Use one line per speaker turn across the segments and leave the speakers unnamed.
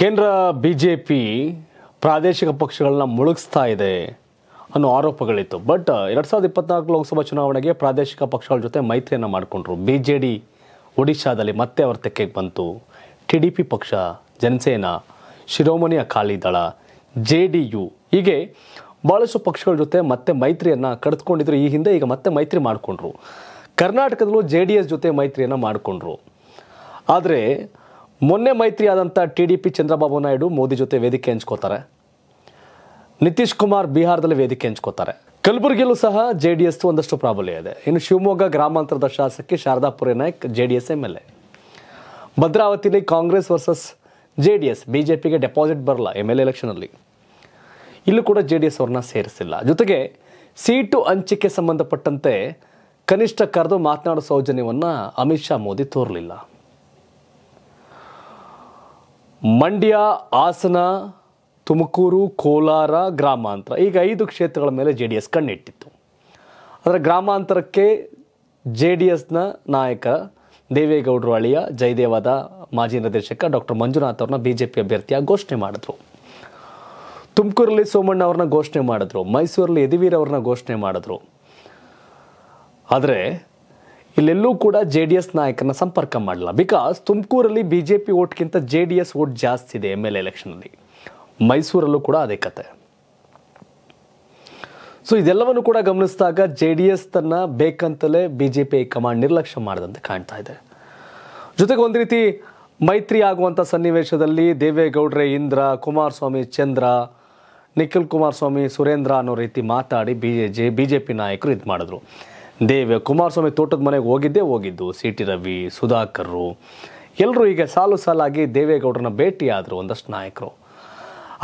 ಕೇಂದ್ರ B J P ಪ್ರಾದೇಶಿಕ ಪಕ್ಷಗಳನ್ನ ಮುಳುಗಿಸ್ತಾ ಇದೆ ಅನ್ನೋ ಆರೋಪಗಳಿತ್ತು ಬಟ್ ಎರಡು ಸಾವಿರದ ಇಪ್ಪತ್ನಾಲ್ಕು ಲೋಕಸಭಾ ಚುನಾವಣೆಗೆ ಪ್ರಾದೇಶಿಕ ಪಕ್ಷಗಳ ಜೊತೆ ಮೈತ್ರಿಯನ್ನು ಮಾಡಿಕೊಂಡ್ರು ಬಿ ಜೆ ಡಿ ಒಡಿಶಾದಲ್ಲಿ ಮತ್ತೆ ಅವರ ತೆಕ್ಕೆಗೆ ಬಂತು ಟಿ ಡಿ ಪಿ ಪಕ್ಷ ಜನಸೇನಾ ಶಿರೋಮಣಿ ಅಕಾಲಿ ದಳ ಜೆ ಡಿ ಯು ಹೀಗೆ ಭಾಳಷ್ಟು ಪಕ್ಷಗಳ ಜೊತೆ ಮತ್ತೆ ಮೈತ್ರಿಯನ್ನು ಕಡಿದುಕೊಂಡಿದ್ರು ಈ ಹಿಂದೆ ಈಗ ಮತ್ತೆ ಮೈತ್ರಿ ಮಾಡಿಕೊಂಡ್ರು ಕರ್ನಾಟಕದಲ್ಲೂ ಜೆ ಡಿ ಎಸ್ ಜೊತೆ ಮೈತ್ರಿಯನ್ನು ಮಾಡಿಕೊಂಡ್ರು ಆದರೆ ಮೊನ್ನೆ ಮೈತ್ರಿ ಆದಂಥ T D P Chandrababu Naidu Modi ಜೊತೆ ವೇದಿಕೆ ಹಂಚ್ಕೋತಾರೆ ನಿತೀಶ್ ಕುಮಾರ್ ಬಿಹಾರದಲ್ಲಿ ವೇದಿಕೆ ಹಂಚ್ಕೋತಾರೆ ಕಲಬುರಗಿಯಲ್ಲೂ ಸಹ ಜೆ ಡಿ ಎಸ್ ಒಂದಷ್ಟು ಪ್ರಾಬಲ್ಯ ಇದೆ ಇನ್ನು ಶಿವಮೊಗ್ಗ ಗ್ರಾಮಾಂತರದ ಶಾಸಕಿ Sharadapuri Naik J D S M L A ಭದ್ರಾವತಿಯಲ್ಲಿ Congress versus J D S B J ಪಿಗೆ ಡೆಪಾಸಿಟ್ ಬರಲ್ಲ ಎಮ್ ಎಲ್ ಎಲೆಕ್ಷನಲ್ಲಿ ಇಲ್ಲೂ ಕೂಡ ಜೆ ಡಿ ಎಸ್ ಅವ್ರನ್ನ ಸೇರಿಸಿಲ್ಲ ಜೊತೆಗೆ ಸೀಟು ಹಂಚಿಕೆ ಸಂಬಂಧಪಟ್ಟಂತೆ ಕನಿಷ್ಠ ಕರೆದು ಮಾತನಾಡೋ ಸೌಜನ್ಯವನ್ನು ಅಮಿತ್ ಶಾ ಮೋದಿ ತೋರಲಿಲ್ಲ ಮಂಡ್ಯ ಹಾಸನ ತುಮಕೂರು ಕೋಲಾರ ಗ್ರಾಮಾಂತರ ಈಗ ಐದು ಕ್ಷೇತ್ರಗಳ ಮೇಲೆ ಜೆ ಡಿ ಎಸ್ ಕಣ್ಣಿಟ್ಟಿತ್ತು ಆದರೆ ಗ್ರಾಮಾಂತರಕ್ಕೆ ಜೆ ಡಿ ಎಸ್ನ ನಾಯಕ ದೇವೇಗೌಡರು ಅಳಿಯ ಜಯದೇವದ ಮಾಜಿ ನಿರ್ದೇಶಕ ಡಾಕ್ಟರ್ ಮಂಜುನಾಥ್ ಅವ್ರನ್ನ ಬಿ ಜೆ ಪಿ ಅಭ್ಯರ್ಥಿಯಾಗಿ ಘೋಷಣೆ ಮಾಡಿದ್ರು ತುಮಕೂರಲ್ಲಿ ಸೋಮಣ್ಣ ಅವ್ರನ್ನ ಘೋಷಣೆ ಮಾಡಿದ್ರು ಮೈಸೂರಲ್ಲಿ ಯದುವೀರ್ ಅವ್ರನ್ನ ಘೋಷಣೆ ಮಾಡಿದ್ರು ಆದರೆ ಇಲ್ಲೆಲ್ಲೂ ಕೂಡ ಜೆ ಡಿ ಎಸ್ ನಾಯಕನ ಸಂಪರ್ಕ ಮಾಡಲ್ಲ ಬಿಕಾಸ್ ತುಮಕೂರಲ್ಲಿ ಬಿ ಜೆ ಪಿ ಓಟ್ಗಿಂತ ಜೆ ಡಿ ಎಸ್ ಓಟ್ ಜಾಸ್ತಿ ಇದೆ ಎಮ್ ಎಲ್ ಎಲೆಕ್ಷನಲ್ಲಿ ಮೈಸೂರಲ್ಲೂ ಕೂಡ ಅದೇ ಕತೆ ಸೊ ಇದೆಲ್ಲವನ್ನು ಕೂಡ ಗಮನಿಸಿದಾಗ ಜೆ ಡಿ ಎಸ್ ತನ್ನ ಬೇಕಂತಲೇ ಬಿ ಜೆ ಪಿ ಕಮಾಂಡ್ ನಿರ್ಲಕ್ಷ್ಯ ಮಾಡದಂತೆ ಕಾಣ್ತಾ ಇದೆ ಜೊತೆಗೆ ಒಂದು ರೀತಿ ಮೈತ್ರಿ ಆಗುವಂಥ ಸನ್ನಿವೇಶದಲ್ಲಿ ದೇವೇಗೌಡ್ರೆ ಇಂದ್ರ ಕುಮಾರಸ್ವಾಮಿ ಚಂದ್ರ ನಿಖಿಲ್ ಕುಮಾರಸ್ವಾಮಿ ಸುರೇಂದ್ರ ಅನ್ನೋ ರೀತಿ ಮಾತಾಡಿ B J B J P ನಾಯಕರು ಇದು ಮಾಡಿದ್ರು ದೇವ ಕುಮಾರಸ್ವಾಮಿ ತೋಟದ ಮನೆಗೆ ಹೋಗಿದ್ದೇ ಹೋಗಿದ್ದು ಸಿ ಟಿ ರವಿ ಸುಧಾಕರ್ರು ಎಲ್ಲರೂ ಈಗ ಸಾಲು ಸಾಲಾಗಿ ದೇವೇಗೌಡರನ್ನ ಭೇಟಿಯಾದರು ಒಂದಷ್ಟು ನಾಯಕರು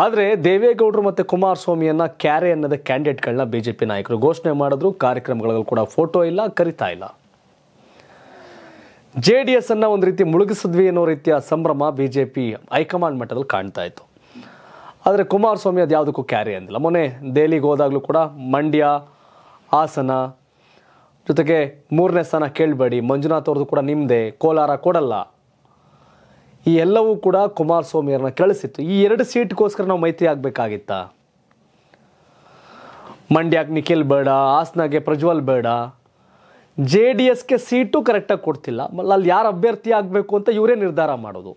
ಆದರೆ ದೇವೇಗೌಡರು ಮತ್ತು ಕುಮಾರಸ್ವಾಮಿಯನ್ನು ಕ್ಯಾರೆ ಅನ್ನೋದ ಕ್ಯಾಂಡಿಡೇಟ್ಗಳನ್ನ ಬಿ ಜೆ ಪಿ ನಾಯಕರು ಘೋಷಣೆ ಮಾಡಿದ್ರು ಕಾರ್ಯಕ್ರಮಗಳಲ್ಲಿ ಕೂಡ ಫೋಟೋ ಇಲ್ಲ ಕರಿತಾ ಇಲ್ಲ ಜೆ ಡಿ ಎಸ್ ಅನ್ನು ಒಂದು ರೀತಿ ಮುಳುಗಿಸಿದ್ವಿ ಅನ್ನೋ ರೀತಿಯ ಸಂಭ್ರಮ ಬಿ ಜೆ ಪಿ ಹೈಕಮಾಂಡ್ ಮಟ್ಟದಲ್ಲಿ ಕಾಣ್ತಾ ಇತ್ತು ಆದರೆ ಕುಮಾರಸ್ವಾಮಿ ಅದು ಯಾವುದಕ್ಕೂ ಕ್ಯಾರಿ ಅಂದಿಲ್ಲ ಮೊನ್ನೆ ದೆಹಲಿಗೆ ಹೋದಾಗಲೂ ಕೂಡ ಮಂಡ್ಯ ಹಾಸನ ಜೊತೆಗೆ ಮೂರನೇ ಸ್ಥಾನ ಕೇಳಬೇಡಿ ಮಂಜುನಾಥ್ ಅವ್ರದ್ದು ಕೂಡ ನಿಮ್ಮದೇ ಕೋಲಾರ ಕೊಡಲ್ಲ ಈ ಎಲ್ಲವೂ ಕೂಡ ಕುಮಾರಸ್ವಾಮಿಯವ್ರನ್ನ ಕಳಿಸಿತ್ತು ಈ ಎರಡು ಸೀಟ್ಗೋಸ್ಕರ ನಾವು ಮೈತ್ರಿ ಆಗಬೇಕಾಗಿತ್ತ ಮಂಡ್ಯಕ್ಕೆ ನಿಖಿಲ್ ಬೇಡ ಹಾಸನಾಗೆ ಪ್ರಜ್ವಲ್ ಬೇಡ ಜೆ ಡಿ ಎಸ್ಗೆ ಸೀಟು ಕರೆಕ್ಟಾಗಿ ಕೊಡ್ತಿಲ್ಲ ಅಲ್ಲಿ ಯಾರು ಅಭ್ಯರ್ಥಿ ಆಗಬೇಕು ಅಂತ ಇವರೇ ನಿರ್ಧಾರ ಮಾಡೋದು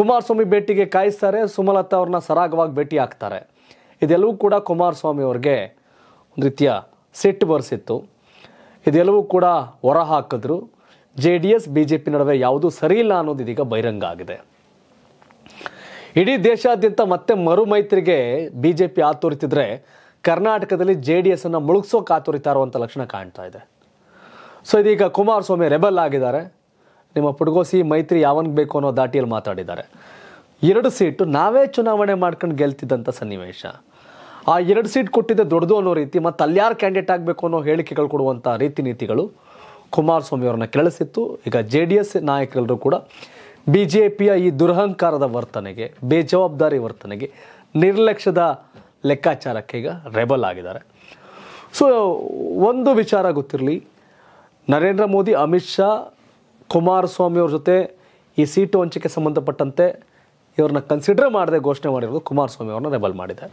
ಕುಮಾರಸ್ವಾಮಿ ಭೇಟಿಗೆ ಕಾಯಿಸ್ತಾರೆ ಸುಮಲತಾ ಅವ್ರನ್ನ ಸರಾಗವಾಗಿ ಭೇಟಿ ಆಗ್ತಾರೆ ಇದೆಲ್ಲವೂ ಕೂಡ ಕುಮಾರಸ್ವಾಮಿ ಅವ್ರಿಗೆ ಒಂದು ರೀತಿಯ ಸಿಟ್ಟು ಬರೆಸಿತ್ತು ಇದೆಲ್ಲವೂ ಕೂಡ ಹೊರ ಹಾಕಿದ್ರು J D S B J P ನಡುವೆ ಯಾವುದೂ ಸರಿಯಿಲ್ಲ ಅನ್ನೋದು ಇದೀಗ ಬಹಿರಂಗ ಆಗಿದೆ ಇಡೀ ದೇಶಾದ್ಯಂತ ಮತ್ತೆ ಮರು ಮೈತ್ರಿಗೆ ಬಿ ಜೆ ಪಿ ಆತೋರಿತಿದ್ರೆ ಕರ್ನಾಟಕದಲ್ಲಿ ಜೆ ಡಿ ಎಸ್ ಅನ್ನು ಮುಳುಗ್ಸೋಕೆ ಆತೋರಿತಾ ಇರುವಂಥ ಲಕ್ಷಣ ಕಾಣ್ತಾ ಇದೆ ಸೊ ಇದೀಗ ಕುಮಾರಸ್ವಾಮಿ ರೆಬಲ್ ಆಗಿದ್ದಾರೆ ನಿಮ್ಮ ಪುಡುಗೋಸಿ ಮೈತ್ರಿ ಯಾವನ್ಗೆ ಬೇಕು ಅನ್ನೋ ದಾಟಿಯಲ್ಲಿ ಮಾತಾಡಿದ್ದಾರೆ ಎರಡು ಸೀಟು ನಾವೇ ಚುನಾವಣೆ ಮಾಡ್ಕೊಂಡು ಗೆಲ್ತಿದ್ದಂಥ ಸನ್ನಿವೇಶ ಆ ಎರಡು ಸೀಟ್ ಕೊಟ್ಟಿದ್ದೆ ದೊಡ್ಡದು ಅನ್ನೋ ರೀತಿ ಮತ್ತು ಅಲ್ಯಾರು ಕ್ಯಾಂಡಿಡೇಟ್ ಆಗಬೇಕು ಅನ್ನೋ ಹೇಳಿಕೆಗಳು ಕೊಡುವಂಥ ರೀತಿ ನೀತಿಗಳು ಕುಮಾರಸ್ವಾಮಿ ಅವರನ್ನು ಕೆಳಸಿತ್ತು ಈಗ ಜೆ ಡಿ ಎಸ್ ನಾಯಕರೆಲ್ಲರೂ ಕೂಡ ಬಿ ಜೆ ಪಿಯ ಈ ದುರಹಂಕಾರದ ವರ್ತನೆಗೆ ಬೇಜವಾಬ್ದಾರಿ ವರ್ತನೆಗೆ ನಿರ್ಲಕ್ಷ್ಯದ ಲೆಕ್ಕಾಚಾರಕ್ಕೆ ಈಗ ರೆಬಲ್ ಆಗಿದ್ದಾರೆ ಸೊ ಒಂದು ವಿಚಾರ ಗೊತ್ತಿರಲಿ ನರೇಂದ್ರ ಮೋದಿ ಅಮಿತ್ ಶಾ ಕುಮಾರಸ್ವಾಮಿ ಅವ್ರ ಜೊತೆ ಈ ಸೀಟು ಹಂಚಿಕೆ ಸಂಬಂಧಪಟ್ಟಂತೆ ಇವ್ರನ್ನ ಕನ್ಸಿಡರ್ ಮಾಡದೆ ಘೋಷಣೆ ಮಾಡಿರೋದು ಕುಮಾರಸ್ವಾಮಿ ಅವ್ರನ್ನ ರೆಬಲ್ ಮಾಡಿದ್ದಾರೆ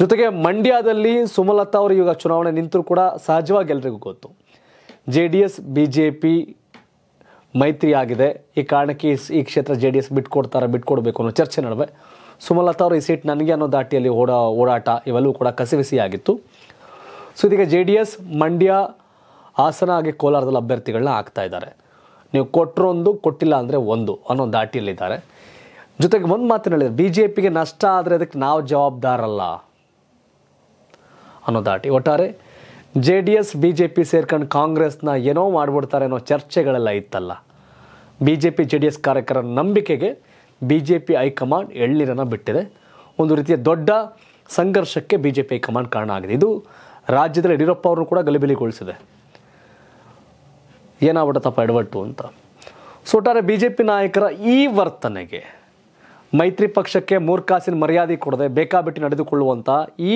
ಜೊತೆಗೆ ಮಂಡ್ಯದಲ್ಲಿ ಸುಮಲತಾ ಅವರು ಇವಾಗ ಚುನಾವಣೆ ನಿಂತರೂ ಕೂಡ ಸಹಜವಾಗಿ ಎಲ್ರಿಗೂ ಗೊತ್ತು J D S B J P ಮೈತ್ರಿ ಆಗಿದೆ ಈ ಕಾರಣಕ್ಕೆ ಈ ಕ್ಷೇತ್ರ ಜೆ ಡಿ ಎಸ್ ಬಿಟ್ಕೊಡ್ತಾರೆ ಬಿಟ್ಕೊಡ್ಬೇಕು ಅನ್ನೋ ಚರ್ಚೆ ನಡುವೆ ಸುಮಲತಾ ಅವರು ಈ ಸೀಟ್ ನನಗೆ ಅನ್ನೋ ದಾಟಿಯಲ್ಲಿ ಓಡಾ ಓಡಾಟ ಇವೆಲ್ಲವೂ ಕೂಡ ಕಸಿವಿಸಿಯಾಗಿತ್ತು ಸೊ ಇದೀಗ J D S Mandya Hassan ಹಾಗೆ ಕೋಲಾರದಲ್ಲಿ ಅಭ್ಯರ್ಥಿಗಳನ್ನ ಹಾಕ್ತಾ ಇದ್ದಾರೆ ನೀವು ಕೊಟ್ಟರೊಂದು ಕೊಟ್ಟಿಲ್ಲ ಅಂದರೆ ಒಂದು ಅನ್ನೋ ದಾಟಿಯಲ್ಲಿದ್ದಾರೆ ಜೊತೆಗೆ ಒಂದು ಮಾತನ್ನು ಹೇಳಿದರೆ ಬಿ ಜೆ ಪಿಗೆ ನಷ್ಟ ಆದರೆ ಅದಕ್ಕೆ ನಾವು ಜವಾಬ್ದಾರಲ್ಲ ಅನ್ನೋದಾಟಿ ಒಟ್ಟಾರೆ J D S B J P ಸೇರ್ಕೊಂಡು ಕಾಂಗ್ರೆಸ್ನ ಏನೋ ಮಾಡಿಬಿಡ್ತಾರೆ ಅನ್ನೋ ಚರ್ಚೆಗಳೆಲ್ಲ ಇತ್ತಲ್ಲ B J P J D S ಕಾರ್ಯಕರ ನಂಬಿಕೆಗೆ ಬಿ ಜೆ ಪಿ ಹೈಕಮಾಂಡ್ ಎಳ್ಳೀರನ್ನು ಬಿಟ್ಟಿದೆ ಒಂದು ರೀತಿಯ ದೊಡ್ಡ ಸಂಘರ್ಷಕ್ಕೆ ಬಿ ಜೆ ಪಿ ಹೈಕಮಾಂಡ್ ಕಾರಣ ಆಗಿದೆ ಇದು ರಾಜ್ಯದಲ್ಲಿ ಯಡಿಯೂರಪ್ಪ ಅವರು ಕೂಡ ಗಲಿಬಿಲಿಗೊಳಿಸಿದೆ ಏನಾಗ್ಬಿಟ್ಟಪ್ಪ ಎಡವಟ್ಟು ಅಂತ ಸೊ ಒಟ್ಟಾರೆ ಬಿ ಜೆ ಪಿ ನಾಯಕರ ಈ ವರ್ತನೆಗೆ ಮೈತ್ರಿ ಪಕ್ಷಕ್ಕೆ ಮೂರ್ಖಾಸಿನ ಮರ್ಯಾದೆ ಕೊಡದೆ ಬೇಕಾಬಿಟ್ಟು ನಡೆದುಕೊಳ್ಳುವಂಥ ಈ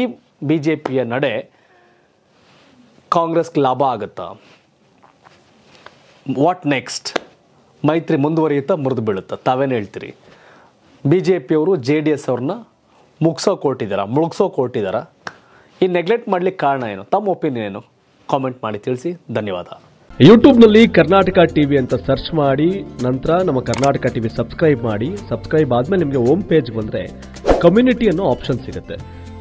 ಬಿ ಜೆ ಪಿಯ ನಡೆ ಕಾಂಗ್ರೆಸ್ಗೆ ಲಾಭ ಆಗುತ್ತಾ ವಾಟ್ ನೆಕ್ಸ್ಟ್ ಮೈತ್ರಿ ಮುಂದುವರಿಯುತ್ತಾ ಮುರಿದು ಬೀಳುತ್ತಾ ತಾವೇನು ಹೇಳ್ತೀರಿ ಬಿ ಜೆ ಪಿಯವರು ಜೆ ಡಿ ಎಸ್ ಅವ್ರನ್ನ ಮುಗಿಸೋ ಕೊಟ್ಟಿದ್ದಾರಾ ಮುಳುಗ್ಸೋ ಕೊಟ್ಟಿದ್ದಾರಾ ಈ ನೆಗ್ಲೆಕ್ಟ್ ಮಾಡಲಿಕ್ಕೆ ಕಾರಣ ಏನು ತಮ್ಮ ಒಪಿನಿಯನ್ ಏನು ಕಾಮೆಂಟ್ ಮಾಡಿ ತಿಳಿಸಿ ಧನ್ಯವಾದ ಯೂಟ್ಯೂಬ್ನಲ್ಲಿ ಕರ್ನಾಟಕ ಟಿವಿ ಅಂತ ಸರ್ಚ್ ಮಾಡಿ ನಂತರ ನಮ್ಮ ಕರ್ನಾಟಕ ಟಿವಿ ಸಬ್ಸ್ಕ್ರೈಬ್ ಮಾಡಿ ಸಬ್ಸ್ಕ್ರೈಬ್ ಆದಮೇಲೆ ನಿಮಗೆ ಹೋಮ್ ಪೇಜ್ ಬಂದರೆ ಕಮ್ಯುನಿಟಿ ಅನ್ನೋ ಆಪ್ಷನ್ ಸಿಗುತ್ತೆ